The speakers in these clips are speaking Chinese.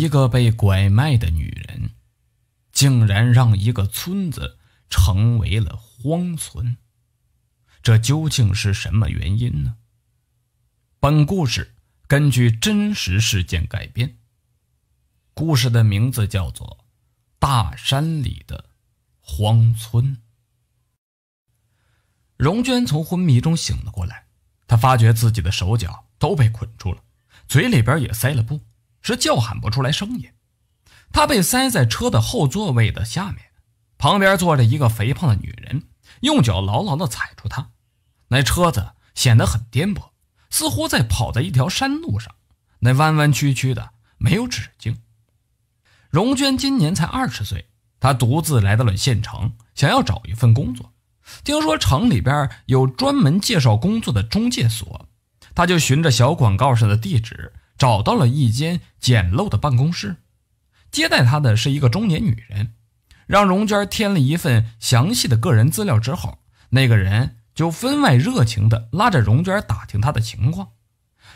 一个被拐卖的女人，竟然让一个村子成为了荒村，这究竟是什么原因呢？本故事根据真实事件改编。故事的名字叫做《大山里的荒村》。荣娟从昏迷中醒了过来，她发觉自己的手脚都被捆住了，嘴里边也塞了布。是叫喊不出来声音，他被塞在车的后座位的下面，旁边坐着一个肥胖的女人，用脚牢牢地踩住他。那车子显得很颠簸，似乎在跑在一条山路上，那弯弯曲曲的没有止境。荣娟今年才二十岁，她独自来到了县城，想要找一份工作。听说城里边有专门介绍工作的中介所，她就循着小广告上的地址。找到了一间简陋的办公室，接待他的是一个中年女人，让荣娟填了一份详细的个人资料之后，那个人就分外热情地拉着荣娟打听她的情况，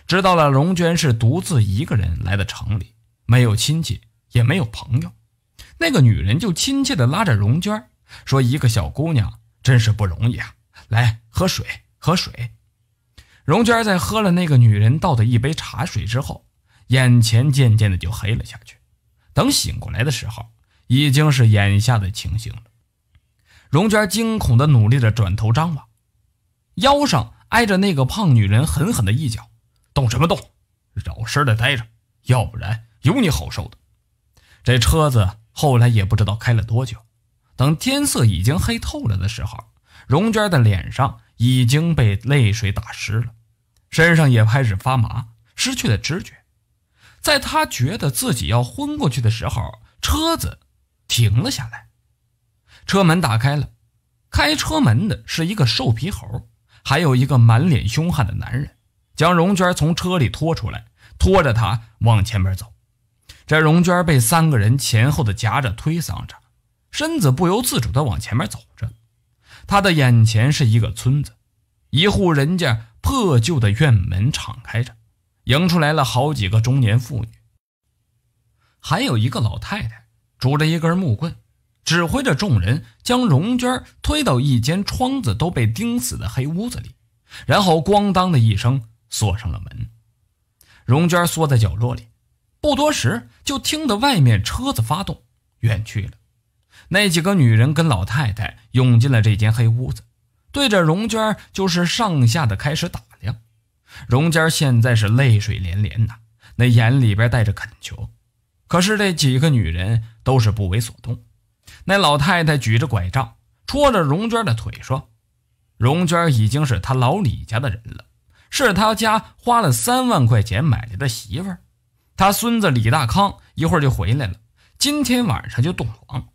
知道了荣娟是独自一个人来的城里，没有亲戚也没有朋友，那个女人就亲切地拉着荣娟说：“一个小姑娘真是不容易啊，来喝水喝水。”荣娟在喝了那个女人倒的一杯茶水之后，眼前渐渐的就黑了下去。等醒过来的时候，已经是眼下的情形了。荣娟惊恐的努力的转头张望，腰上挨着那个胖女人狠狠的一脚，动什么动，老实的待着，要不然有你好受的。这车子后来也不知道开了多久，等天色已经黑透了的时候，荣娟的脸上。已经被泪水打湿了，身上也开始发麻，失去了知觉。在他觉得自己要昏过去的时候，车子停了下来，车门打开了。开车门的是一个瘦皮猴，还有一个满脸凶悍的男人，将荣娟从车里拖出来，拖着她往前面走。这荣娟被三个人前后的夹着、推搡着，身子不由自主地往前面走着。他的眼前是一个村子，一户人家破旧的院门敞开着，迎出来了好几个中年妇女，还有一个老太太拄着一根木棍，指挥着众人将荣娟推到一间窗子都被钉死的黑屋子里，然后咣当的一声锁上了门。荣娟缩在角落里，不多时就听得外面车子发动，远去了。那几个女人跟老太太涌进了这间黑屋子，对着荣娟就是上下的开始打量。荣娟现在是泪水连连呐，那眼里边带着恳求。可是这几个女人都是不为所动。那老太太举着拐杖戳着荣娟的腿说：“荣娟已经是他老李家的人了，是他家花了三万块钱买来的媳妇。他孙子李大康一会儿就回来了，今天晚上就洞房。”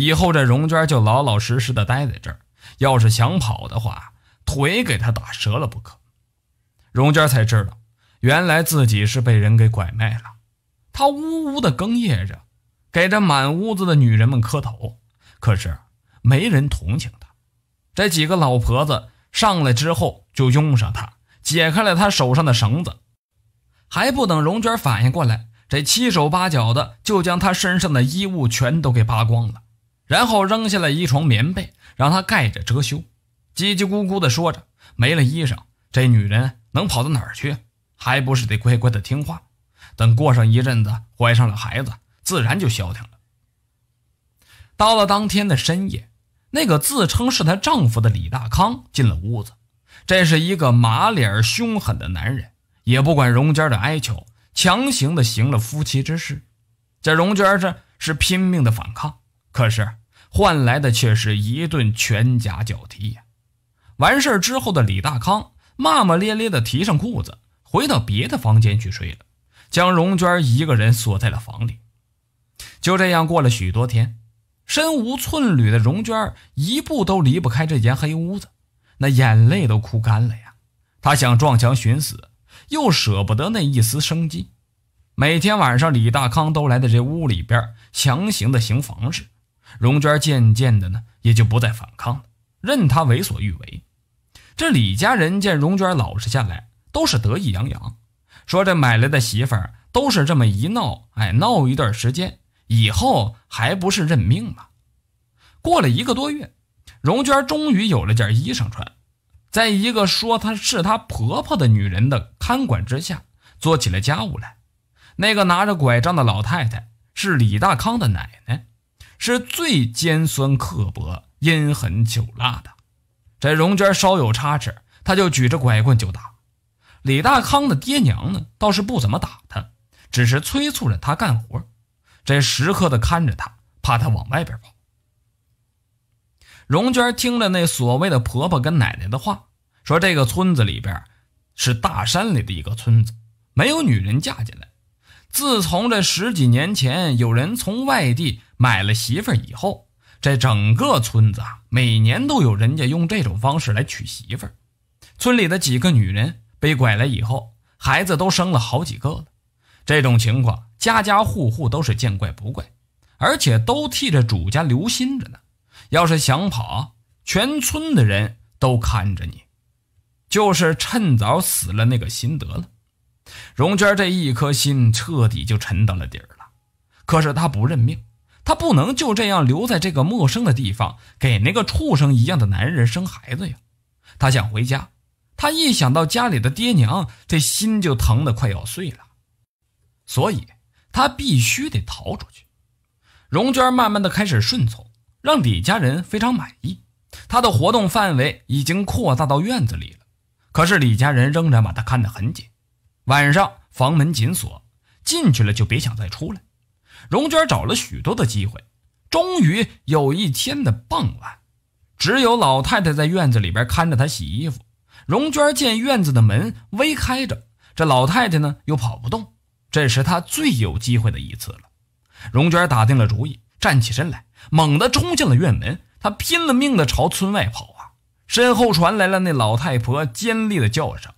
以后这荣娟就老老实实的待在这儿，要是想跑的话，腿给她打折了不可。荣娟才知道，原来自己是被人给拐卖了。她呜呜的哽咽着，给这满屋子的女人们磕头，可是没人同情她。这几个老婆子上来之后，就拥上她，解开了她手上的绳子，还不等荣娟反应过来，这七手八脚的就将她身上的衣物全都给扒光了。然后扔下来一床棉被，让她盖着遮羞，叽叽咕咕的说着。没了衣裳，这女人能跑到哪儿去？还不是得乖乖的听话。等过上一阵子，怀上了孩子，自然就消停了。到了当天的深夜，那个自称是她丈夫的李大康进了屋子。这是一个麻脸凶狠的男人，也不管荣娟的哀求，强行的行了夫妻之事。这荣娟这是拼命的反抗。可是换来的却是一顿拳打脚踢呀！完事之后的李大康骂骂咧咧的提上裤子，回到别的房间去睡了，将荣娟一个人锁在了房里。就这样过了许多天，身无寸缕的荣娟一步都离不开这间黑屋子，那眼泪都哭干了呀！她想撞墙寻死，又舍不得那一丝生机。每天晚上，李大康都来到这屋里边强行的行房事。荣娟渐渐的呢，也就不再反抗了，任他为所欲为。这李家人见荣娟老实下来，都是得意洋洋，说这买来的媳妇儿都是这么一闹，哎，闹一段时间以后，还不是认命了？过了一个多月，荣娟终于有了件衣裳穿，在一个说她是她婆婆的女人的看管之下，做起了家务来。那个拿着拐杖的老太太是李大康的奶奶。是最尖酸刻薄、阴狠酒辣的。这荣娟稍有差池，他就举着拐棍就打。李大康的爹娘呢，倒是不怎么打他，只是催促着他干活，这时刻的看着他，怕他往外边跑。荣娟听了那所谓的婆婆跟奶奶的话，说这个村子里边是大山里的一个村子，没有女人嫁进来。自从这十几年前，有人从外地。买了媳妇儿以后，这整个村子，啊，每年都有人家用这种方式来娶媳妇儿。村里的几个女人被拐来以后，孩子都生了好几个了。这种情况，家家户户都是见怪不怪，而且都替着主家留心着呢。要是想跑，全村的人都看着你，就是趁早死了那个心得了。荣娟这一颗心彻底就沉到了底儿了。可是她不认命。她不能就这样留在这个陌生的地方，给那个畜生一样的男人生孩子呀！她想回家，她一想到家里的爹娘，这心就疼得快要碎了。所以她必须得逃出去。荣娟慢慢的开始顺从，让李家人非常满意。她的活动范围已经扩大到院子里了，可是李家人仍然把她看得很紧。晚上房门紧锁，进去了就别想再出来。荣娟找了许多的机会，终于有一天的傍晚，只有老太太在院子里边看着她洗衣服。荣娟见院子的门微开着，这老太太呢又跑不动，这是她最有机会的一次了。荣娟打定了主意，站起身来，猛地冲进了院门。她拼了命地朝村外跑啊！身后传来了那老太婆尖利的叫声。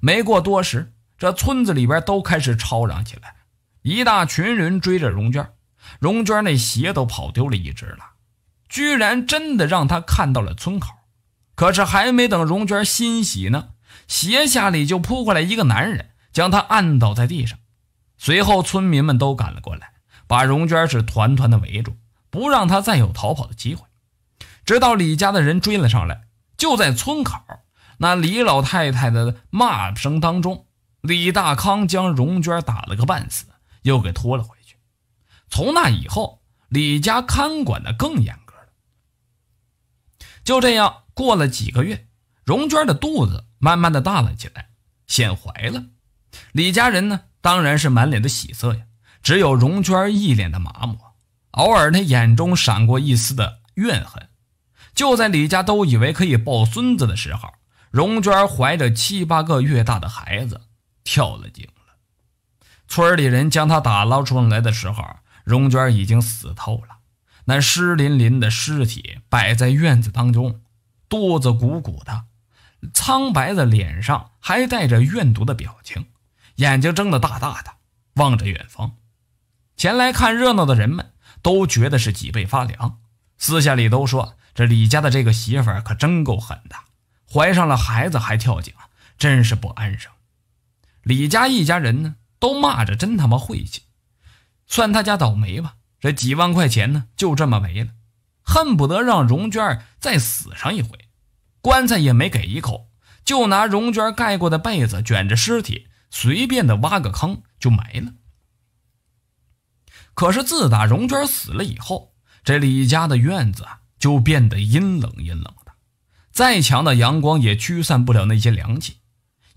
没过多时，这村子里边都开始吵嚷起来。一大群人追着荣娟，荣娟那鞋都跑丢了一只了，居然真的让她看到了村口。可是还没等荣娟欣喜呢，鞋下里就扑过来一个男人，将她按倒在地上。随后，村民们都赶了过来，把荣娟是团团的围住，不让她再有逃跑的机会。直到李家的人追了上来，就在村口那李老太太的骂声当中，李大康将荣娟打了个半死。又给拖了回去。从那以后，李家看管的更严格了。就这样过了几个月，荣娟的肚子慢慢的大了起来，显怀了。李家人呢，当然是满脸的喜色呀。只有荣娟一脸的麻木，偶尔她眼中闪过一丝的怨恨。就在李家都以为可以抱孙子的时候，荣娟怀着七八个月大的孩子跳了井。村里人将他打捞出来的时候，荣娟已经死透了。那湿淋淋的尸体摆在院子当中，肚子鼓鼓的，苍白的脸上还带着怨毒的表情，眼睛睁得大大的，望着远方。前来看热闹的人们都觉得是脊背发凉，私下里都说这李家的这个媳妇可真够狠的，怀上了孩子还跳井，真是不安生。李家一家人呢？都骂着真他妈晦气，算他家倒霉吧。这几万块钱呢，就这么没了，恨不得让荣娟再死上一回，棺材也没给一口，就拿荣娟盖过的被子卷着尸体，随便的挖个坑就埋了。可是自打荣娟死了以后，这李家的院子就变得阴冷阴冷的，再强的阳光也驱散不了那些凉气。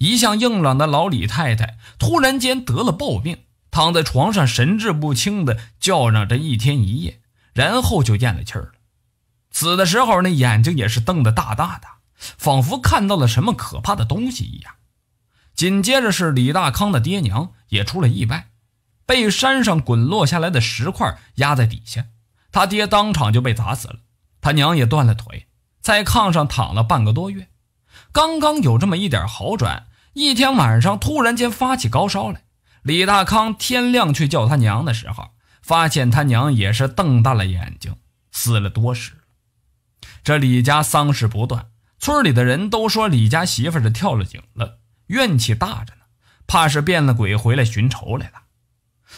一向硬朗的老李太太突然间得了暴病，躺在床上神志不清的叫嚷着一天一夜，然后就咽了气儿了。死的时候，那眼睛也是瞪得大大的，仿佛看到了什么可怕的东西一样。紧接着是李大康的爹娘也出了意外，被山上滚落下来的石块压在底下。他爹当场就被砸死了，他娘也断了腿，在炕上躺了半个多月，刚刚有这么一点好转。一天晚上，突然间发起高烧来。李大康天亮去叫他娘的时候，发现他娘也是瞪大了眼睛，死了多时这李家丧事不断，村里的人都说李家媳妇是跳了井了，怨气大着呢，怕是变了鬼回来寻仇来了。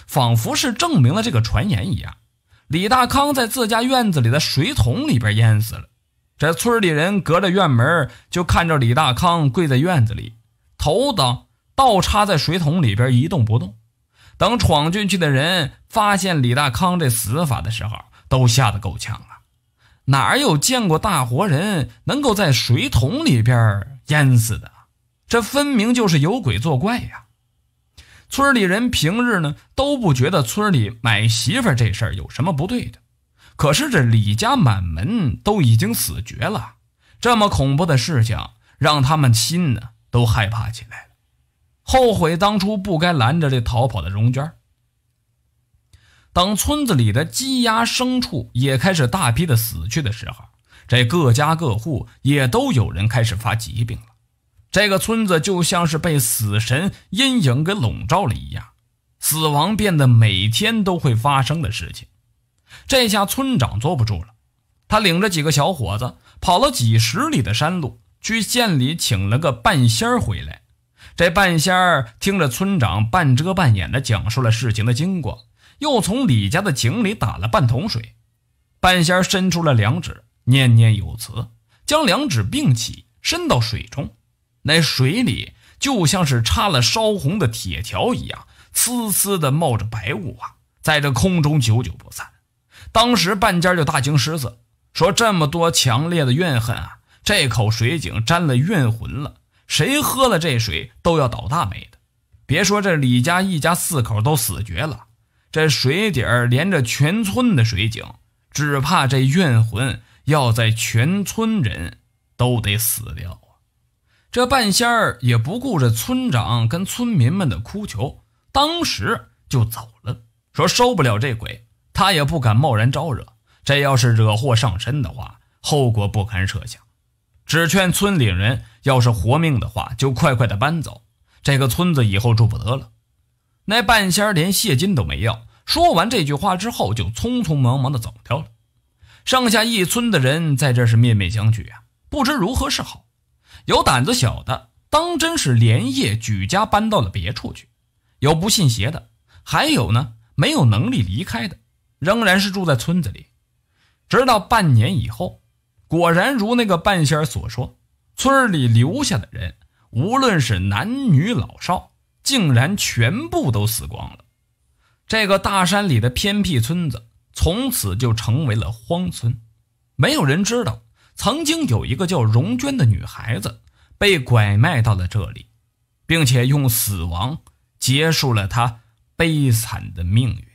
仿佛是证明了这个传言一样，李大康在自家院子里的水桶里边淹死了。这村里人隔着院门就看着李大康跪在院子里。头等倒插在水桶里边一动不动，等闯进去的人发现李大康这死法的时候，都吓得够呛啊！哪有见过大活人能够在水桶里边淹死的？这分明就是有鬼作怪呀！村里人平日呢都不觉得村里买媳妇这事儿有什么不对的，可是这李家满门都已经死绝了，这么恐怖的事情让他们心呢？都害怕起来了，后悔当初不该拦着这逃跑的荣娟。等村子里的鸡鸭牲畜也开始大批的死去的时候，这各家各户也都有人开始发疾病了。这个村子就像是被死神阴影给笼罩了一样，死亡变得每天都会发生的事情。这下村长坐不住了，他领着几个小伙子跑了几十里的山路。去县里请了个半仙儿回来，这半仙儿听着村长半遮半掩的讲述了事情的经过，又从李家的井里打了半桶水。半仙儿伸出了两指，念念有词，将两指并起伸到水中，那水里就像是插了烧红的铁条一样，呲呲的冒着白雾啊，在这空中久久不散。当时半仙就大惊失色，说：“这么多强烈的怨恨啊！”这口水井沾了怨魂了，谁喝了这水都要倒大霉的。别说这李家一家四口都死绝了，这水儿连着全村的水井，只怕这怨魂要在全村人都得死掉啊！这半仙儿也不顾着村长跟村民们的哭求，当时就走了，说收不了这鬼，他也不敢贸然招惹，这要是惹祸上身的话，后果不堪设想。只劝村里人，要是活命的话，就快快的搬走，这个村子以后住不得了。那半仙连谢金都没要，说完这句话之后，就匆匆忙忙的走掉了。剩下一村的人在这是面面相觑啊，不知如何是好。有胆子小的，当真是连夜举家搬到了别处去；有不信邪的，还有呢，没有能力离开的，仍然是住在村子里，直到半年以后。果然如那个半仙所说，村里留下的人，无论是男女老少，竟然全部都死光了。这个大山里的偏僻村子，从此就成为了荒村。没有人知道，曾经有一个叫荣娟的女孩子，被拐卖到了这里，并且用死亡结束了她悲惨的命运。